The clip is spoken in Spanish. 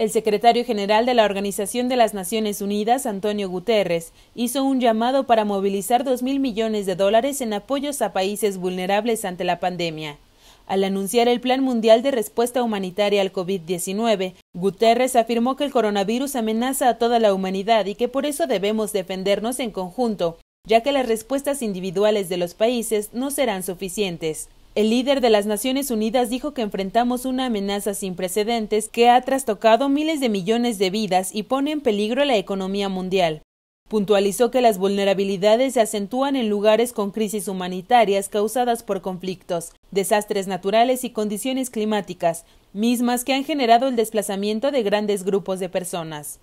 El secretario general de la Organización de las Naciones Unidas, Antonio Guterres, hizo un llamado para movilizar 2.000 mil millones de dólares en apoyos a países vulnerables ante la pandemia. Al anunciar el Plan Mundial de Respuesta Humanitaria al COVID-19, Guterres afirmó que el coronavirus amenaza a toda la humanidad y que por eso debemos defendernos en conjunto, ya que las respuestas individuales de los países no serán suficientes. El líder de las Naciones Unidas dijo que enfrentamos una amenaza sin precedentes que ha trastocado miles de millones de vidas y pone en peligro la economía mundial. Puntualizó que las vulnerabilidades se acentúan en lugares con crisis humanitarias causadas por conflictos, desastres naturales y condiciones climáticas, mismas que han generado el desplazamiento de grandes grupos de personas.